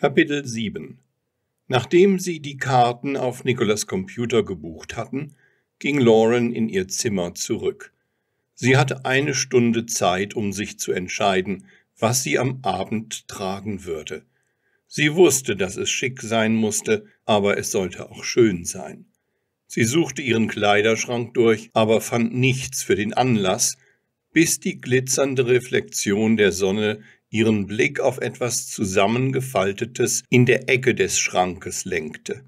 Kapitel 7 Nachdem sie die Karten auf Nicolas Computer gebucht hatten, ging Lauren in ihr Zimmer zurück. Sie hatte eine Stunde Zeit, um sich zu entscheiden, was sie am Abend tragen würde. Sie wusste, dass es schick sein musste, aber es sollte auch schön sein. Sie suchte ihren Kleiderschrank durch, aber fand nichts für den Anlass, bis die glitzernde Reflexion der Sonne ihren Blick auf etwas Zusammengefaltetes in der Ecke des Schrankes lenkte.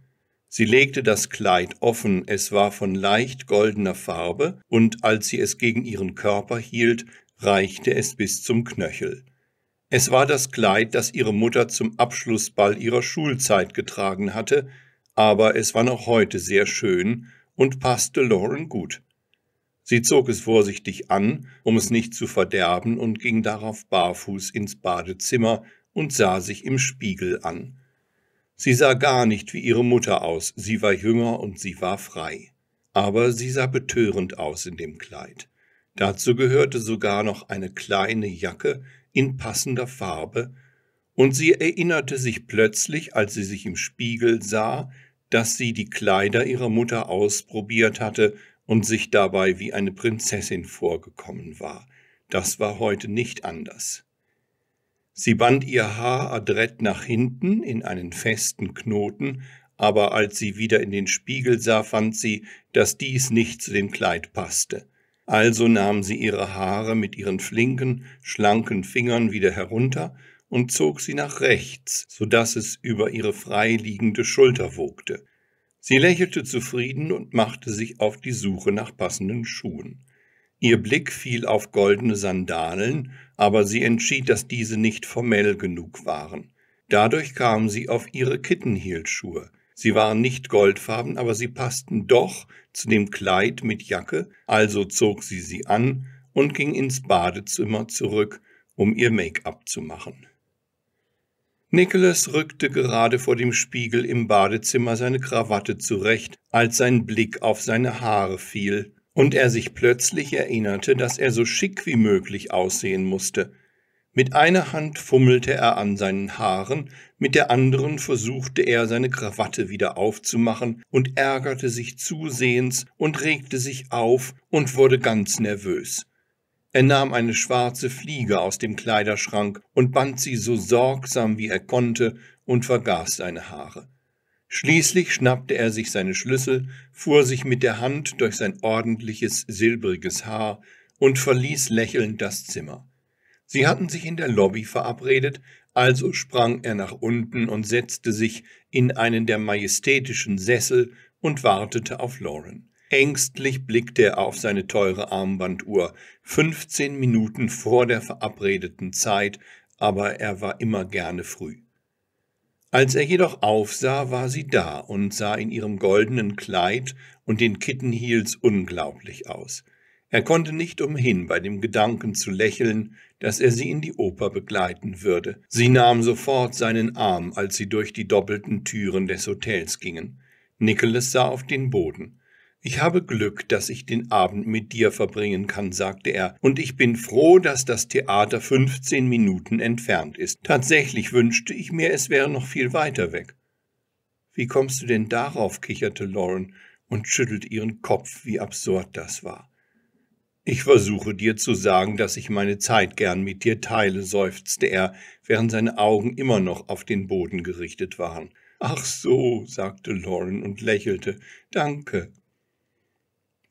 Sie legte das Kleid offen, es war von leicht goldener Farbe, und als sie es gegen ihren Körper hielt, reichte es bis zum Knöchel. Es war das Kleid, das ihre Mutter zum Abschlussball ihrer Schulzeit getragen hatte, aber es war noch heute sehr schön und passte Lauren gut. Sie zog es vorsichtig an, um es nicht zu verderben, und ging darauf barfuß ins Badezimmer und sah sich im Spiegel an. Sie sah gar nicht wie ihre Mutter aus, sie war jünger und sie war frei. Aber sie sah betörend aus in dem Kleid. Dazu gehörte sogar noch eine kleine Jacke in passender Farbe, und sie erinnerte sich plötzlich, als sie sich im Spiegel sah, dass sie die Kleider ihrer Mutter ausprobiert hatte und sich dabei wie eine Prinzessin vorgekommen war. Das war heute nicht anders. Sie band ihr Haar adrett nach hinten in einen festen Knoten, aber als sie wieder in den Spiegel sah, fand sie, dass dies nicht zu dem Kleid passte. Also nahm sie ihre Haare mit ihren flinken, schlanken Fingern wieder herunter und zog sie nach rechts, so daß es über ihre freiliegende Schulter wogte. Sie lächelte zufrieden und machte sich auf die Suche nach passenden Schuhen. Ihr Blick fiel auf goldene Sandalen, aber sie entschied, dass diese nicht formell genug waren. Dadurch kam sie auf ihre Kittenhielschuhe. Sie waren nicht goldfarben, aber sie passten doch zu dem Kleid mit Jacke, also zog sie sie an und ging ins Badezimmer zurück, um ihr Make-up zu machen. Nicholas rückte gerade vor dem Spiegel im Badezimmer seine Krawatte zurecht, als sein Blick auf seine Haare fiel und er sich plötzlich erinnerte, dass er so schick wie möglich aussehen musste. Mit einer Hand fummelte er an seinen Haaren, mit der anderen versuchte er seine Krawatte wieder aufzumachen und ärgerte sich zusehends und regte sich auf und wurde ganz nervös. Er nahm eine schwarze Fliege aus dem Kleiderschrank und band sie so sorgsam wie er konnte und vergaß seine Haare. Schließlich schnappte er sich seine Schlüssel, fuhr sich mit der Hand durch sein ordentliches silbriges Haar und verließ lächelnd das Zimmer. Sie hatten sich in der Lobby verabredet, also sprang er nach unten und setzte sich in einen der majestätischen Sessel und wartete auf Lauren. Ängstlich blickte er auf seine teure Armbanduhr. Fünfzehn Minuten vor der verabredeten Zeit, aber er war immer gerne früh. Als er jedoch aufsah, war sie da und sah in ihrem goldenen Kleid und den Kittenheels unglaublich aus. Er konnte nicht umhin, bei dem Gedanken zu lächeln, dass er sie in die Oper begleiten würde. Sie nahm sofort seinen Arm, als sie durch die doppelten Türen des Hotels gingen. Nicholas sah auf den Boden. Ich habe Glück, dass ich den Abend mit dir verbringen kann, sagte er, und ich bin froh, dass das Theater fünfzehn Minuten entfernt ist. Tatsächlich wünschte ich mir, es wäre noch viel weiter weg. Wie kommst du denn darauf? kicherte Lauren und schüttelte ihren Kopf, wie absurd das war. Ich versuche dir zu sagen, dass ich meine Zeit gern mit dir teile, seufzte er, während seine Augen immer noch auf den Boden gerichtet waren. Ach so, sagte Lauren und lächelte. Danke.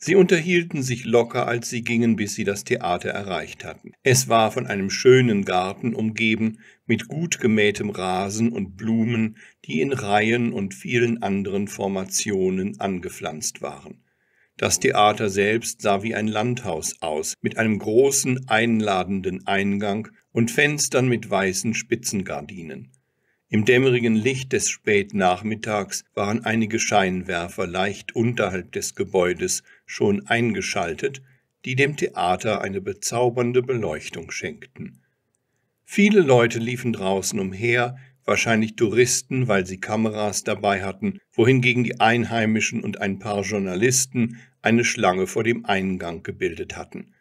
Sie unterhielten sich locker, als sie gingen, bis sie das Theater erreicht hatten. Es war von einem schönen Garten umgeben, mit gut gemähtem Rasen und Blumen, die in Reihen und vielen anderen Formationen angepflanzt waren. Das Theater selbst sah wie ein Landhaus aus, mit einem großen, einladenden Eingang und Fenstern mit weißen Spitzengardinen. Im dämmerigen Licht des Spätnachmittags waren einige Scheinwerfer leicht unterhalb des Gebäudes schon eingeschaltet, die dem Theater eine bezaubernde Beleuchtung schenkten. Viele Leute liefen draußen umher, wahrscheinlich Touristen, weil sie Kameras dabei hatten, wohingegen die Einheimischen und ein paar Journalisten eine Schlange vor dem Eingang gebildet hatten.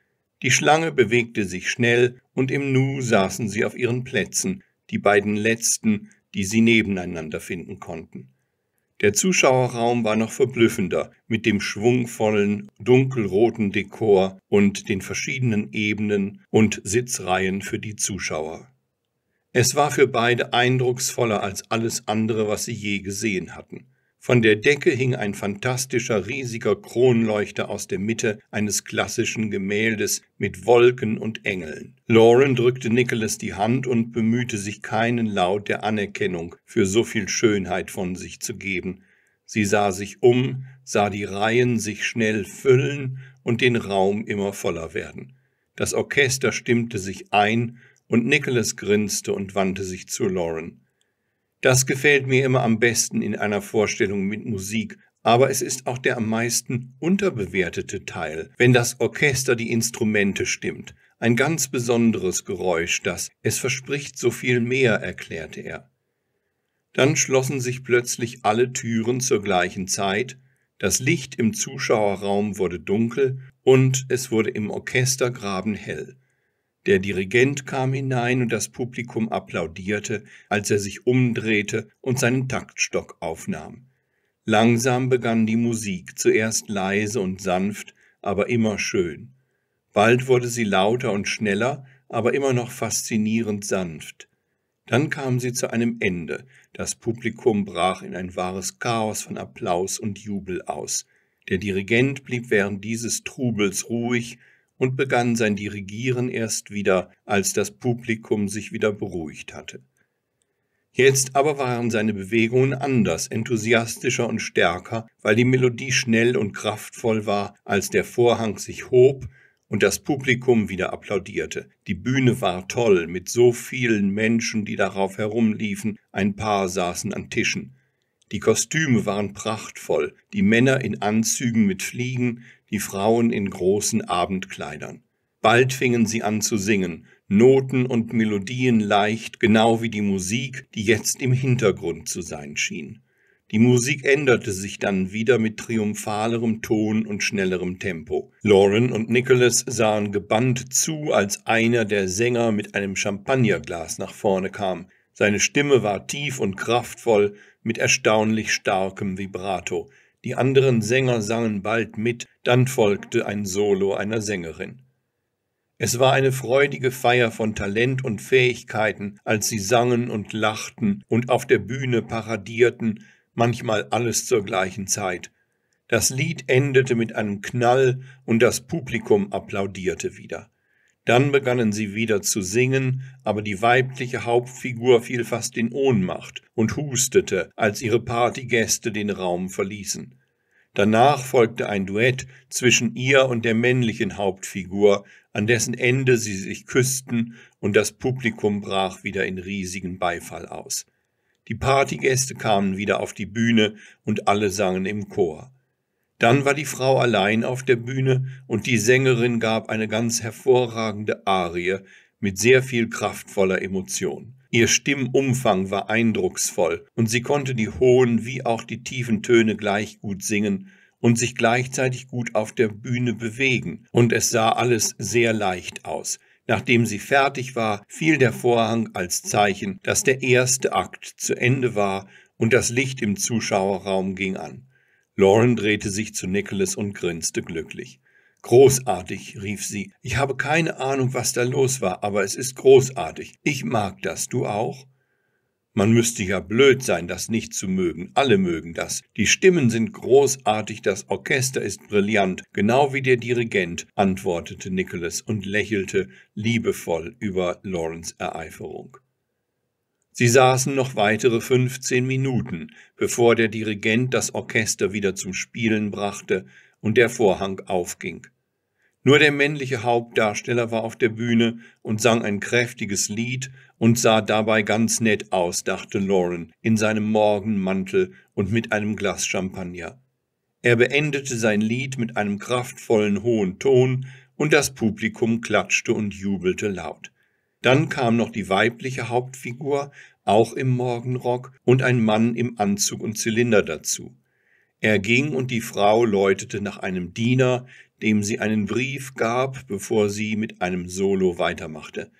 Die Schlange bewegte sich schnell, und im Nu saßen sie auf ihren Plätzen, die beiden letzten die sie nebeneinander finden konnten. Der Zuschauerraum war noch verblüffender mit dem schwungvollen, dunkelroten Dekor und den verschiedenen Ebenen und Sitzreihen für die Zuschauer. Es war für beide eindrucksvoller als alles andere, was sie je gesehen hatten. Von der Decke hing ein fantastischer riesiger Kronleuchter aus der Mitte eines klassischen Gemäldes mit Wolken und Engeln. Lauren drückte Nicholas die Hand und bemühte sich keinen Laut der Anerkennung für so viel Schönheit von sich zu geben. Sie sah sich um, sah die Reihen sich schnell füllen und den Raum immer voller werden. Das Orchester stimmte sich ein und Nicholas grinste und wandte sich zu Lauren. Das gefällt mir immer am besten in einer Vorstellung mit Musik, aber es ist auch der am meisten unterbewertete Teil, wenn das Orchester die Instrumente stimmt. Ein ganz besonderes Geräusch, das es verspricht so viel mehr, erklärte er. Dann schlossen sich plötzlich alle Türen zur gleichen Zeit, das Licht im Zuschauerraum wurde dunkel und es wurde im Orchestergraben hell. Der Dirigent kam hinein und das Publikum applaudierte, als er sich umdrehte und seinen Taktstock aufnahm. Langsam begann die Musik, zuerst leise und sanft, aber immer schön. Bald wurde sie lauter und schneller, aber immer noch faszinierend sanft. Dann kam sie zu einem Ende, das Publikum brach in ein wahres Chaos von Applaus und Jubel aus. Der Dirigent blieb während dieses Trubels ruhig und begann sein Dirigieren erst wieder, als das Publikum sich wieder beruhigt hatte. Jetzt aber waren seine Bewegungen anders, enthusiastischer und stärker, weil die Melodie schnell und kraftvoll war, als der Vorhang sich hob und das Publikum wieder applaudierte. Die Bühne war toll mit so vielen Menschen, die darauf herumliefen, ein paar saßen an Tischen. Die Kostüme waren prachtvoll, die Männer in Anzügen mit Fliegen, die Frauen in großen Abendkleidern. Bald fingen sie an zu singen, Noten und Melodien leicht, genau wie die Musik, die jetzt im Hintergrund zu sein schien. Die Musik änderte sich dann wieder mit triumphalerem Ton und schnellerem Tempo. Lauren und Nicholas sahen gebannt zu, als einer der Sänger mit einem Champagnerglas nach vorne kam. Seine Stimme war tief und kraftvoll, mit erstaunlich starkem Vibrato. Die anderen Sänger sangen bald mit, dann folgte ein Solo einer Sängerin. Es war eine freudige Feier von Talent und Fähigkeiten, als sie sangen und lachten und auf der Bühne paradierten, manchmal alles zur gleichen Zeit. Das Lied endete mit einem Knall und das Publikum applaudierte wieder. Dann begannen sie wieder zu singen, aber die weibliche Hauptfigur fiel fast in Ohnmacht und hustete, als ihre Partygäste den Raum verließen. Danach folgte ein Duett zwischen ihr und der männlichen Hauptfigur, an dessen Ende sie sich küssten, und das Publikum brach wieder in riesigen Beifall aus. Die Partygäste kamen wieder auf die Bühne und alle sangen im Chor. Dann war die Frau allein auf der Bühne und die Sängerin gab eine ganz hervorragende Arie mit sehr viel kraftvoller Emotion. Ihr Stimmumfang war eindrucksvoll und sie konnte die hohen wie auch die tiefen Töne gleich gut singen und sich gleichzeitig gut auf der Bühne bewegen. Und es sah alles sehr leicht aus. Nachdem sie fertig war, fiel der Vorhang als Zeichen, dass der erste Akt zu Ende war und das Licht im Zuschauerraum ging an. Lauren drehte sich zu Nicholas und grinste glücklich. Großartig, rief sie. Ich habe keine Ahnung, was da los war, aber es ist großartig. Ich mag das, du auch? Man müsste ja blöd sein, das nicht zu mögen. Alle mögen das. Die Stimmen sind großartig, das Orchester ist brillant, genau wie der Dirigent, antwortete Nicholas und lächelte liebevoll über Laurens Ereiferung. Sie saßen noch weitere 15 Minuten, bevor der Dirigent das Orchester wieder zum Spielen brachte und der Vorhang aufging. Nur der männliche Hauptdarsteller war auf der Bühne und sang ein kräftiges Lied und sah dabei ganz nett aus, dachte Lauren, in seinem Morgenmantel und mit einem Glas Champagner. Er beendete sein Lied mit einem kraftvollen hohen Ton, und das Publikum klatschte und jubelte laut. Dann kam noch die weibliche Hauptfigur, auch im Morgenrock, und ein Mann im Anzug und Zylinder dazu. Er ging und die Frau läutete nach einem Diener, dem sie einen Brief gab, bevor sie mit einem Solo weitermachte.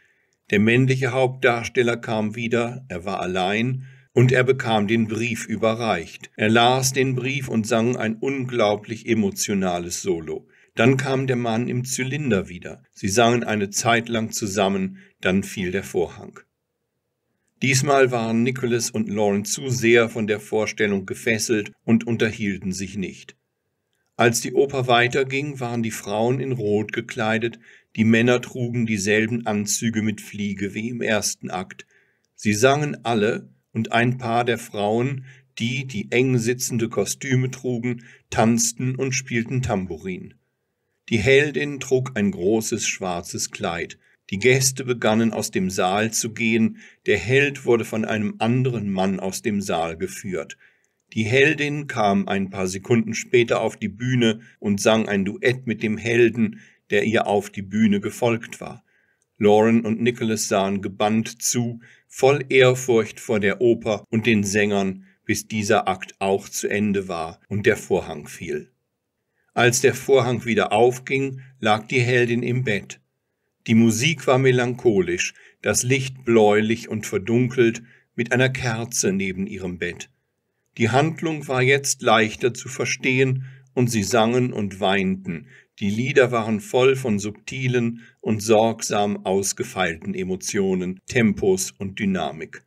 Der männliche Hauptdarsteller kam wieder, er war allein, und er bekam den Brief überreicht. Er las den Brief und sang ein unglaublich emotionales Solo. Dann kam der Mann im Zylinder wieder. Sie sangen eine Zeit lang zusammen, dann fiel der Vorhang. Diesmal waren Nicholas und Lauren zu sehr von der Vorstellung gefesselt und unterhielten sich nicht. Als die Oper weiterging, waren die Frauen in Rot gekleidet, die Männer trugen dieselben Anzüge mit Fliege wie im ersten Akt. Sie sangen alle, und ein paar der Frauen, die, die eng sitzende Kostüme trugen, tanzten und spielten Tambourin. Die Heldin trug ein großes schwarzes Kleid, die Gäste begannen aus dem Saal zu gehen, der Held wurde von einem anderen Mann aus dem Saal geführt. Die Heldin kam ein paar Sekunden später auf die Bühne und sang ein Duett mit dem Helden, der ihr auf die Bühne gefolgt war. Lauren und Nicholas sahen gebannt zu, voll Ehrfurcht vor der Oper und den Sängern, bis dieser Akt auch zu Ende war und der Vorhang fiel. Als der Vorhang wieder aufging, lag die Heldin im Bett. Die Musik war melancholisch, das Licht bläulich und verdunkelt, mit einer Kerze neben ihrem Bett. Die Handlung war jetzt leichter zu verstehen, und sie sangen und weinten, die Lieder waren voll von subtilen und sorgsam ausgefeilten Emotionen, Tempos und Dynamik.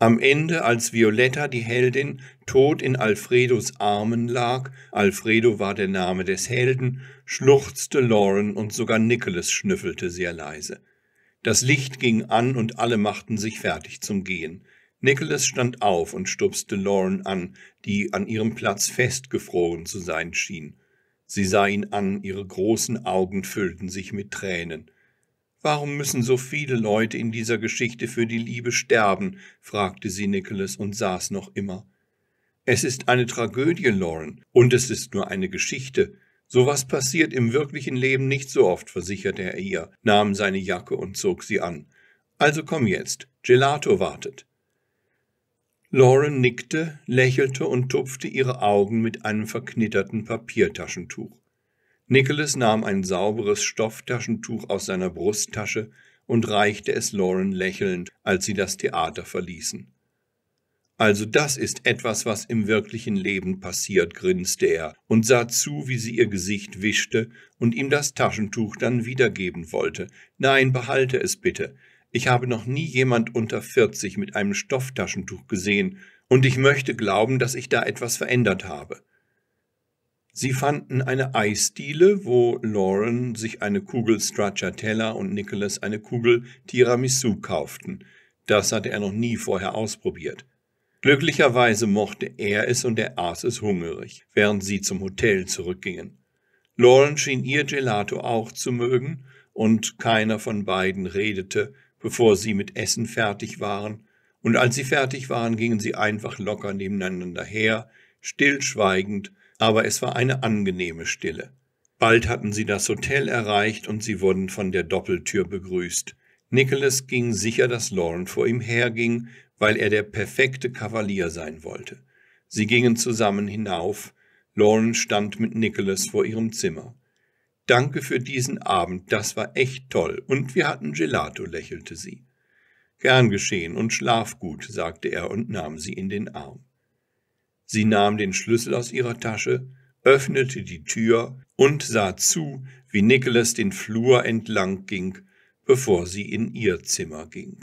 Am Ende, als Violetta, die Heldin, tot in Alfredos Armen lag, Alfredo war der Name des Helden, schluchzte Lauren und sogar Nicholas schnüffelte sehr leise. Das Licht ging an und alle machten sich fertig zum Gehen. Nicholas stand auf und stupste Lauren an, die an ihrem Platz festgefroren zu sein schien. Sie sah ihn an, ihre großen Augen füllten sich mit Tränen. Warum müssen so viele Leute in dieser Geschichte für die Liebe sterben? fragte sie Nicholas und saß noch immer. Es ist eine Tragödie, Lauren, und es ist nur eine Geschichte. So was passiert im wirklichen Leben nicht so oft, versicherte er ihr, nahm seine Jacke und zog sie an. Also komm jetzt, Gelato wartet. Lauren nickte, lächelte und tupfte ihre Augen mit einem verknitterten Papiertaschentuch. Nicholas nahm ein sauberes Stofftaschentuch aus seiner Brusttasche und reichte es Lauren lächelnd, als sie das Theater verließen. Also das ist etwas, was im wirklichen Leben passiert, grinste er und sah zu, wie sie ihr Gesicht wischte und ihm das Taschentuch dann wiedergeben wollte. Nein, behalte es bitte. Ich habe noch nie jemand unter vierzig mit einem Stofftaschentuch gesehen, und ich möchte glauben, dass ich da etwas verändert habe. Sie fanden eine Eisdiele, wo Lauren sich eine Kugel Stracciatella und Nicholas eine Kugel Tiramisu kauften. Das hatte er noch nie vorher ausprobiert. Glücklicherweise mochte er es und er aß es hungrig, während sie zum Hotel zurückgingen. Lauren schien ihr Gelato auch zu mögen, und keiner von beiden redete, bevor sie mit Essen fertig waren, und als sie fertig waren, gingen sie einfach locker nebeneinander her, stillschweigend aber es war eine angenehme Stille. Bald hatten sie das Hotel erreicht und sie wurden von der Doppeltür begrüßt. Nicholas ging sicher, dass Lauren vor ihm herging, weil er der perfekte Kavalier sein wollte. Sie gingen zusammen hinauf. Lauren stand mit Nicholas vor ihrem Zimmer. Danke für diesen Abend, das war echt toll, und wir hatten Gelato, lächelte sie. Gern geschehen und schlaf gut, sagte er und nahm sie in den Arm. Sie nahm den Schlüssel aus ihrer Tasche, öffnete die Tür und sah zu, wie Nicholas den Flur entlang ging, bevor sie in ihr Zimmer ging.